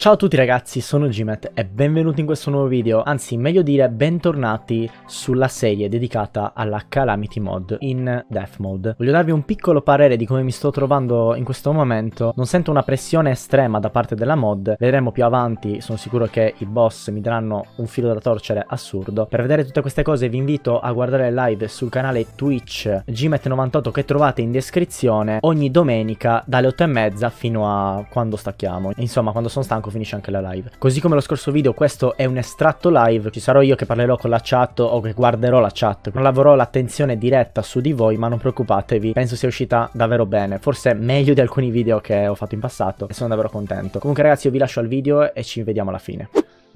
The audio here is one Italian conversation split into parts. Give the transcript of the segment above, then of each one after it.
Ciao a tutti ragazzi, sono Gmet e benvenuti in questo nuovo video, anzi meglio dire bentornati sulla serie dedicata alla Calamity Mod in Death Mode. Voglio darvi un piccolo parere di come mi sto trovando in questo momento, non sento una pressione estrema da parte della mod, vedremo più avanti, sono sicuro che i boss mi daranno un filo da torcere assurdo. Per vedere tutte queste cose vi invito a guardare live sul canale Twitch Gmet98 che trovate in descrizione ogni domenica dalle 8 e mezza fino a quando stacchiamo, insomma quando sono stanco poco finisce anche la live. Così come lo scorso video, questo è un estratto live, ci sarò io che parlerò con la chat o che guarderò la chat. Non lavorerò l'attenzione diretta su di voi, ma non preoccupatevi, penso sia uscita davvero bene, forse meglio di alcuni video che ho fatto in passato e sono davvero contento. Comunque ragazzi, io vi lascio al video e ci vediamo alla fine.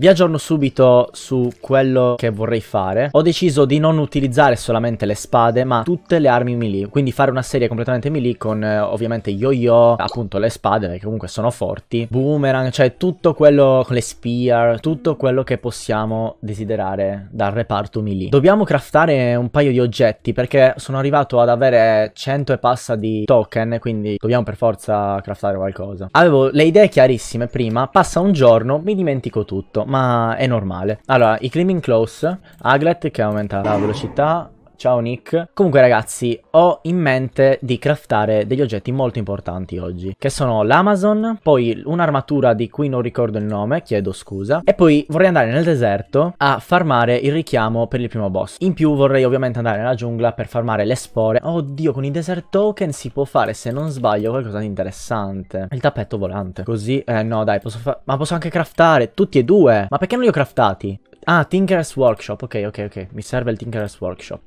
Vi aggiorno subito su quello che vorrei fare. Ho deciso di non utilizzare solamente le spade, ma tutte le armi melee. Quindi fare una serie completamente melee con eh, ovviamente yo-yo, appunto le spade, perché comunque sono forti, boomerang, cioè tutto quello con le spear, tutto quello che possiamo desiderare dal reparto melee. Dobbiamo craftare un paio di oggetti, perché sono arrivato ad avere 100 e passa di token, quindi dobbiamo per forza craftare qualcosa. Avevo le idee chiarissime prima, passa un giorno, mi dimentico tutto, ma è normale. Allora, i Climbing Close, Aglet che aumenta la velocità, Ciao Nick. Comunque ragazzi, ho in mente di craftare degli oggetti molto importanti oggi, che sono l'Amazon, poi un'armatura di cui non ricordo il nome, chiedo scusa, e poi vorrei andare nel deserto a farmare il richiamo per il primo boss. In più vorrei ovviamente andare nella giungla per farmare le spore. Oddio, con i desert token si può fare, se non sbaglio, qualcosa di interessante. Il tappeto volante. Così, eh no dai, posso fare... Ma posso anche craftare tutti e due? Ma perché non li ho craftati? Ah, Tinker's Workshop, ok, ok, ok, mi serve il Tinker's Workshop.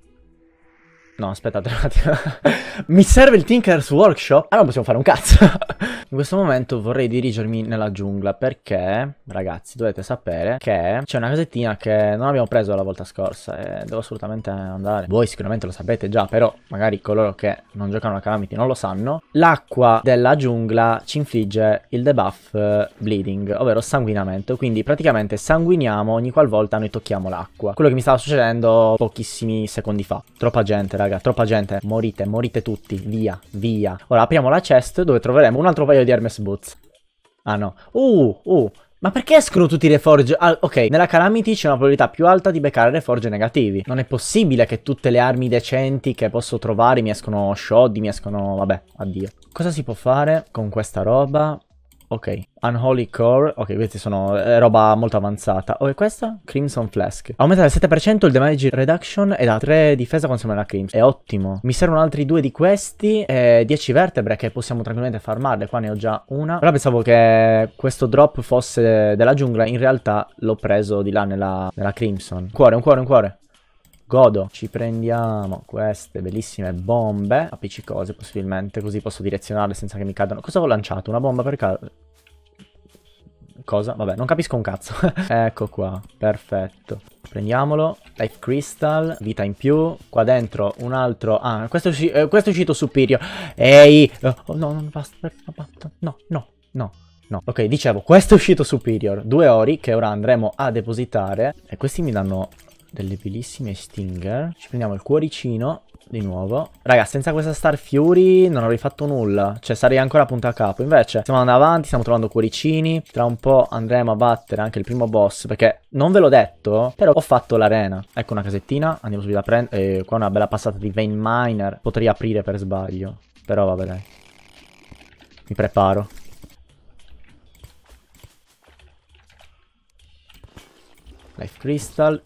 No, aspettate un attimo. Mi serve il Tinker's Workshop? Ah, non possiamo fare un cazzo. In questo momento vorrei dirigermi nella giungla perché, ragazzi, dovete sapere che c'è una casettina che non abbiamo preso la volta scorsa e devo assolutamente andare. Voi sicuramente lo sapete già, però magari coloro che non giocano a Calamity non lo sanno. L'acqua della giungla ci infligge il debuff eh, bleeding, ovvero sanguinamento, quindi praticamente sanguiniamo ogni qualvolta noi tocchiamo l'acqua. Quello che mi stava succedendo pochissimi secondi fa. Troppa gente, raga, troppa gente. Morite, morite tutti, via, via. Ora apriamo la chest dove troveremo un altro paio paio di Hermes Boots. Ah no. Uh, uh. Ma perché escono tutti i reforge? Ah, ok, nella Calamity c'è una probabilità più alta di beccare reforge negativi. Non è possibile che tutte le armi decenti che posso trovare mi escono shoddy, mi escono... Vabbè, addio. Cosa si può fare con questa roba? Ok, Unholy Core, ok queste sono eh, roba molto avanzata. Oh e questa? Crimson Flask. Aumenta del 7% il damage reduction e da 3 difesa quando siamo nella Crimson. È ottimo. Mi servono altri due di questi e 10 vertebre che possiamo tranquillamente farmarle. Qua ne ho già una. Però pensavo che questo drop fosse della giungla. In realtà l'ho preso di là nella, nella Crimson. Cuore, un cuore, un cuore godo. Ci prendiamo queste bellissime bombe, appiccicose possibilmente, così posso direzionarle senza che mi cadano. Cosa ho lanciato? Una bomba per caso? Cosa? Vabbè, non capisco un cazzo. ecco qua, perfetto. Prendiamolo. Life Crystal, vita in più. Qua dentro un altro... Ah, questo, è, eh, questo è uscito superior. Ehi! Oh, no, non basta. No, no, no. No, ok, dicevo, questo è uscito Superior, due ori che ora andremo a depositare e questi mi danno delle bellissime Stinger. Ci prendiamo il cuoricino di nuovo. Raga, senza questa Star Fury non avrei fatto nulla. Cioè, sarei ancora a punta a capo. Invece, stiamo andando avanti, stiamo trovando cuoricini. Tra un po' andremo a battere anche il primo boss. Perché non ve l'ho detto, però ho fatto l'arena. Ecco una casettina, andiamo subito a prendere. Eh, qua una bella passata di Vein Miner. Potrei aprire per sbaglio. Però vabbè, dai. Mi preparo. Life Crystal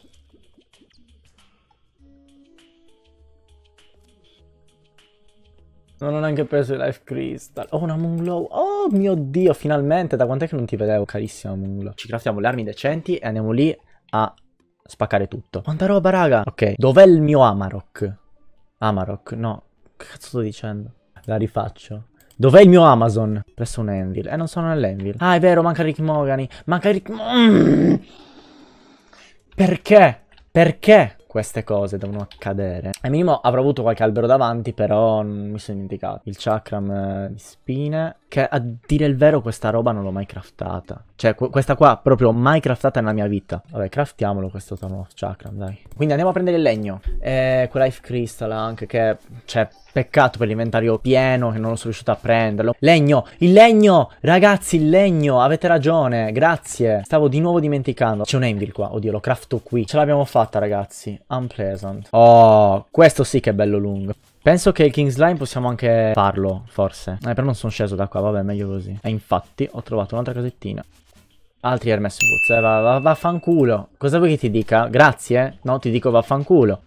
Non ho neanche preso il Life Crystal. Oh, una Moonglow. Oh mio Dio, finalmente. Da quant'è che non ti vedevo, carissima Moonglow? Ci craftiamo le armi decenti e andiamo lì a spaccare tutto. Quanta roba, raga. Ok, dov'è il mio Amarok? Amarok, no. Che cazzo sto dicendo? La rifaccio. Dov'è il mio Amazon? Presso un Envil. Eh, non sono nell'Envil. Ah, è vero, manca Rick Mogani. Manca Rick... Mm. Perché? Perché? queste cose devono accadere. Al minimo avrò avuto qualche albero davanti, però non mi sono dimenticato. Il chakram eh, di spine. Che a dire il vero questa roba non l'ho mai craftata. Cioè qu questa qua proprio mai craftata nella mia vita. Vabbè craftiamolo questo Tono chakra dai. Quindi andiamo a prendere il legno. E eh, quell'ife crystal anche che... Cioè peccato per l'inventario pieno che non sono riuscito a prenderlo. Legno! Il legno! Ragazzi il legno! Avete ragione! Grazie! Stavo di nuovo dimenticando. C'è un anvil qua. Oddio lo crafto qui. Ce l'abbiamo fatta ragazzi. Unpleasant. Oh questo sì che è bello lungo. Penso che il King Slime possiamo anche farlo, forse. Eh, però non sono sceso da qua, vabbè, meglio così. E eh, infatti ho trovato un'altra casettina. Altri Hermes Boots, eh, va, va, vaffanculo. Cosa vuoi che ti dica? Grazie? Eh. No, ti dico vaffanculo.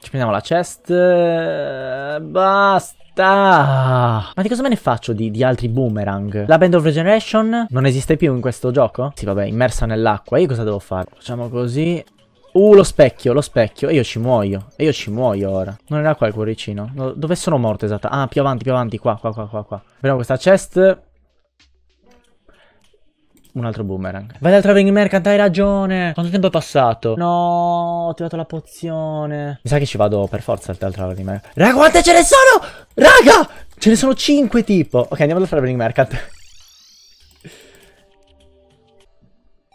Ci prendiamo la chest. Eh, basta. ma di cosa me ne faccio di, di, altri boomerang? La Band of Regeneration non esiste più in questo gioco? Sì, vabbè, immersa nell'acqua. Io cosa devo fare? Facciamo così. Uh, lo specchio, lo specchio. E io ci muoio. E io ci muoio ora. Non era qua il cuoricino. dove sono morto esatta? Ah, più avanti, più avanti. Qua, qua, qua, qua, qua. Vediamo questa chest. Un altro boomerang. Vai dal traveling merchant, hai ragione. Quanto tempo è passato? No, ho tirato la pozione. Mi sa che ci vado per forza dal traveling merchant. Raga, quante ce ne sono? Raga! Ce ne sono cinque tipo. Ok, andiamo dal traveling merchant.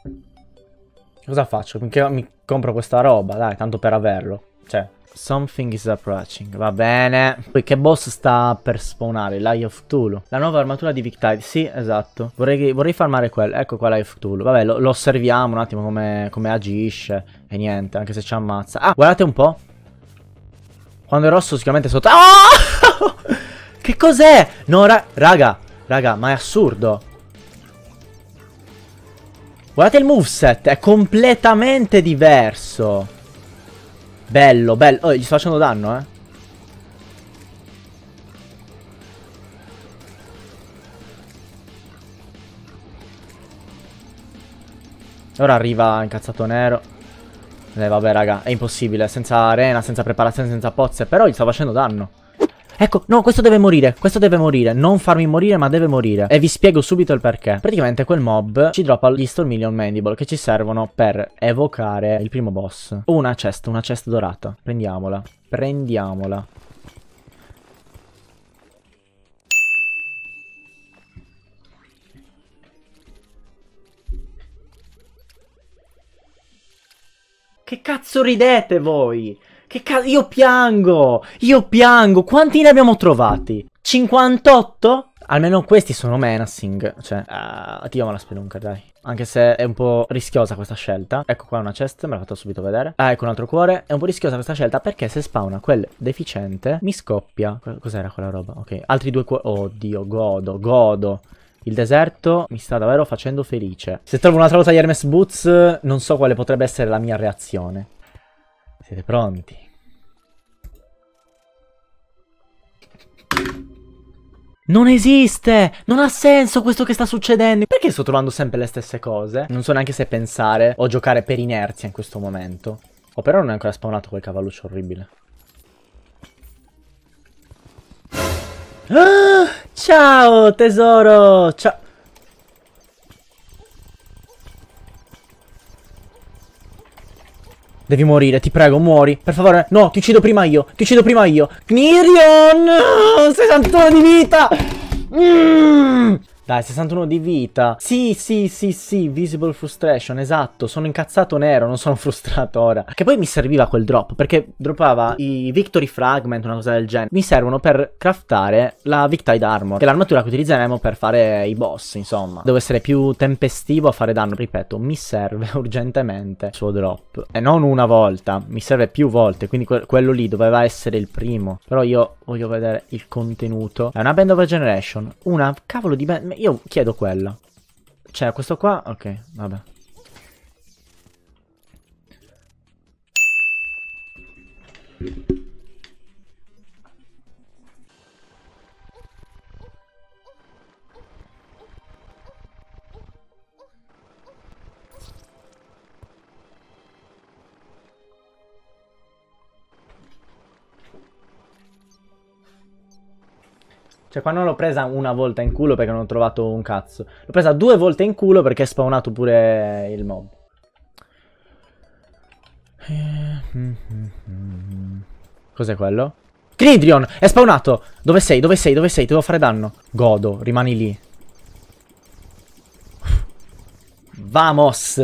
Cosa faccio? Mi, Compro questa roba, dai, tanto per averlo. Cioè, Something is approaching, va bene. Poi che boss sta per spawnare? L'Eye of Cthulhu. La nuova armatura di Victide, sì, esatto. Vorrei, vorrei farmare quella, ecco qua l'Eye of Cthulhu. Vabbè, lo, lo osserviamo un attimo come, come agisce e niente, anche se ci ammazza. Ah, guardate un po'. Quando è rosso sicuramente è sotto... Oh! che cos'è? No, ra raga, raga, ma è assurdo. Guardate il moveset, è completamente diverso. Bello, bello. Oh, gli sto facendo danno, eh. Ora arriva incazzato nero. Eh, vabbè, raga, è impossibile. Senza arena, senza preparazione, senza pozze. Però gli sta facendo danno. Ecco, no, questo deve morire, questo deve morire. Non farmi morire, ma deve morire. E vi spiego subito il perché. Praticamente quel mob ci droppa gli Stormillion Mandible che ci servono per evocare il primo boss. Una cesta, una cesta dorata. Prendiamola. Prendiamola. Che cazzo ridete voi? Che cazzo, io piango, io piango, quanti ne abbiamo trovati? 58? Almeno questi sono menacing, cioè, uh, ah, dio la spelunca, dai. Anche se è un po' rischiosa questa scelta. Ecco qua una chest, me l'ha fatto subito vedere. Ah, ecco un altro cuore. È un po' rischiosa questa scelta perché se spawna quel deficiente mi scoppia. Cos'era quella roba? Ok, altri due cuori. Oddio, godo, godo. Il deserto mi sta davvero facendo felice. Se trovo un'altra volta gli Hermes Boots, non so quale potrebbe essere la mia reazione. Siete pronti? Non esiste! Non ha senso questo che sta succedendo! Perché sto trovando sempre le stesse cose? Non so neanche se pensare o giocare per inerzia in questo momento. O oh, però non è ancora spawnato quel cavalluccio orribile. Ah, ciao tesoro! Ciao! Devi morire, ti prego, muori. Per favore, no, ti uccido prima io. Ti uccido prima io. Gnirion! 61 di vita! Mmm! Dai, 61 di vita. Sì, sì, sì, sì, visible frustration, esatto. Sono incazzato nero, non sono frustrato ora. Che poi mi serviva quel drop, perché droppava i victory fragment, una cosa del genere. Mi servono per craftare la Victide Armor, che è l'armatura che utilizzeremo per fare i boss, insomma. Devo essere più tempestivo a fare danno. Ripeto, mi serve urgentemente il suo drop. E non una volta, mi serve più volte, quindi que quello lì doveva essere il primo. Però io Voglio vedere il contenuto. È una Band of a Generation. Una cavolo di band... Io chiedo quella. Cioè, questo qua... Ok, vabbè. Cioè, qua non l'ho presa una volta in culo perché non ho trovato un cazzo. L'ho presa due volte in culo perché è spawnato pure il mob. Cos'è quello? Gridrion! È spawnato! Dove sei? Dove sei? Dove sei? Ti devo fare danno. Godo, rimani lì. Vamos!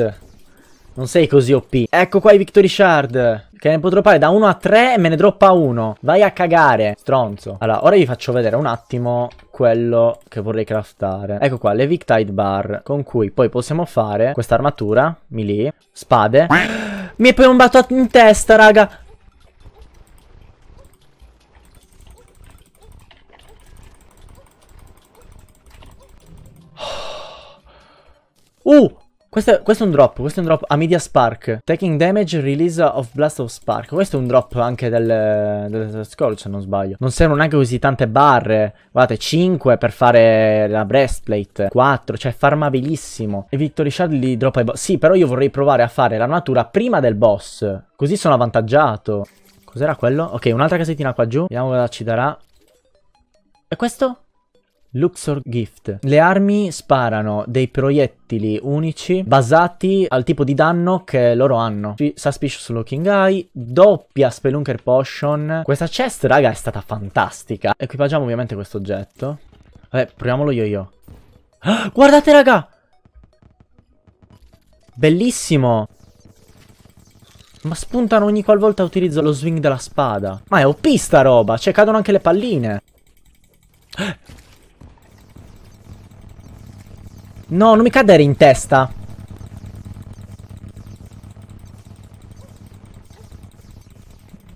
Non sei così OP. Ecco qua i Victory Shard. Che ne può droppare da 1 a 3 e me ne droppa 1. Vai a cagare, stronzo. Allora, ora vi faccio vedere un attimo quello che vorrei craftare. Ecco qua, le Victide Bar, con cui poi possiamo fare questa armatura, melee, spade. Mi è piombato in testa, raga. Uh, questo è, questo è, un drop, questo è un drop a media spark. Taking damage, release of blast of spark. Questo è un drop anche del, del scorch, se non sbaglio. Non servono neanche così tante barre. Guardate, 5 per fare la breastplate, 4, cioè farmabilissimo. E Victory Shard li droppa i boss. Sì, però io vorrei provare a fare l'armatura prima del boss. Così sono avvantaggiato. Cos'era quello? Ok, un'altra casettina qua giù. Vediamo cosa ci darà. E questo? Luxor Gift. Le armi sparano dei proiettili unici basati al tipo di danno che loro hanno. Suspicious Looking Eye, doppia Spelunker Potion. Questa chest, raga, è stata fantastica. Equipaggiamo ovviamente questo oggetto. Vabbè, proviamolo io io. Ah, guardate, raga! Bellissimo! Ma spuntano ogni qualvolta utilizzo lo swing della spada. Ma è OP sta roba! Cioè, cadono anche le palline. Ah. No, non mi cadere in testa.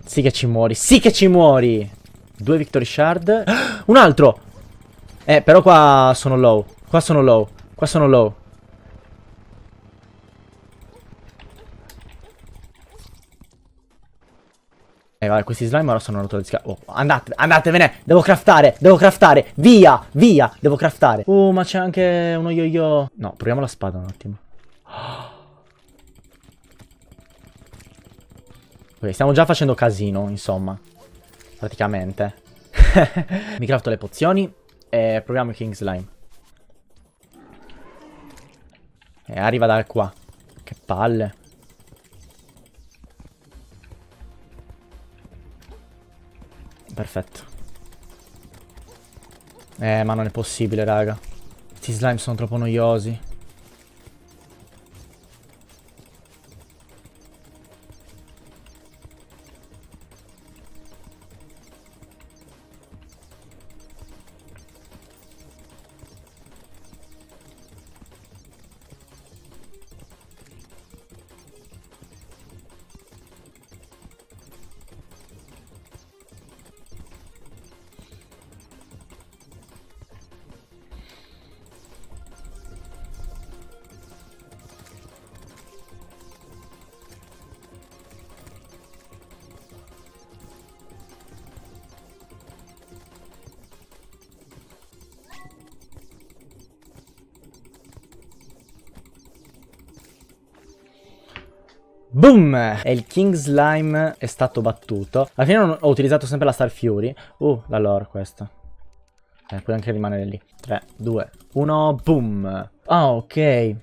Sì che ci muori, sì che ci muori! Due victory shard. Un altro! Eh, però qua sono low. Qua sono low. Qua sono low. Eh vabbè questi slime ora sono rotto le scale Oh andate andatevene Devo craftare Devo craftare Via Via Devo craftare Uh, ma c'è anche uno yo yo No proviamo la spada un attimo Ok stiamo già facendo casino insomma Praticamente Mi crafto le pozioni E proviamo il king slime E eh, arriva da qua Che palle Perfetto. Eh, ma non è possibile, raga. Questi slime sono troppo noiosi. Boom! E il King Slime è stato battuto. Alla fine ho utilizzato sempre la Star Fury. Uh, la lore questa. Eh, puoi anche rimanere lì. 3, 2, 1, boom! Ah, ok.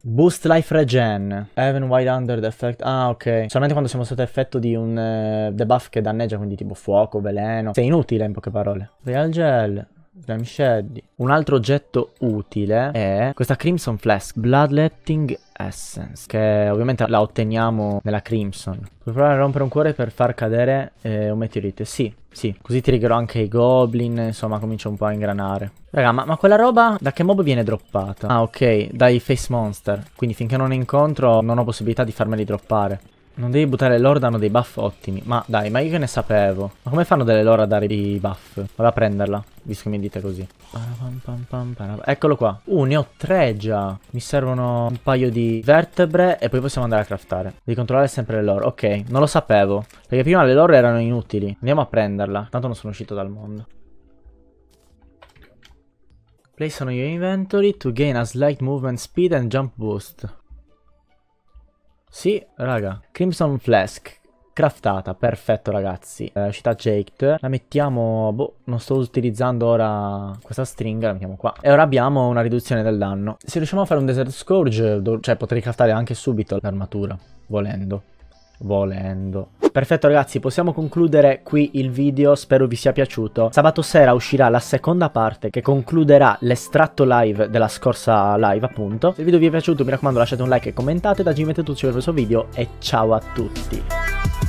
Boost life regen. Even while under the effect. Ah, ok. Solamente quando siamo sotto effetto di un eh, debuff che danneggia, quindi tipo fuoco, veleno. Sei inutile in poche parole. Real gel. Slime Shaddy. Un altro oggetto utile è questa Crimson Flask. Bloodletting Essence Che ovviamente la otteniamo nella Crimson Puoi provare a rompere un cuore per far cadere eh, un meteorite Sì, sì Così triggerò anche i goblin Insomma comincio un po' a ingranare Raga ma, ma quella roba da che mob viene droppata? Ah ok, dai face monster Quindi finché non incontro non ho possibilità di farmeli droppare non devi buttare l'ora, danno dei buff ottimi. Ma dai, ma io che ne sapevo. Ma come fanno delle lore a dare dei buff? Vado a prenderla, visto che mi dite così. Eccolo qua. Uh, ne ho tre già. Mi servono un paio di vertebre e poi possiamo andare a craftare. Devi controllare sempre le lore. Ok, non lo sapevo. Perché prima le lore erano inutili. Andiamo a prenderla. Tanto non sono uscito dal mondo. Place on your inventory to gain a slight movement speed and jump boost. Sì, raga. Crimson Flask. Craftata, perfetto ragazzi. Eh, città Jaked. La mettiamo... Boh, non sto utilizzando ora questa stringa, la mettiamo qua. E ora abbiamo una riduzione del danno. Se riusciamo a fare un Desert Scourge, cioè potrei craftare anche subito l'armatura, volendo volendo. Perfetto ragazzi, possiamo concludere qui il video, spero vi sia piaciuto. Sabato sera uscirà la seconda parte che concluderà l'estratto live della scorsa live appunto. Se il video vi è piaciuto mi raccomando lasciate un like e commentate, da Gimme Tetuccio per questo video e ciao a tutti.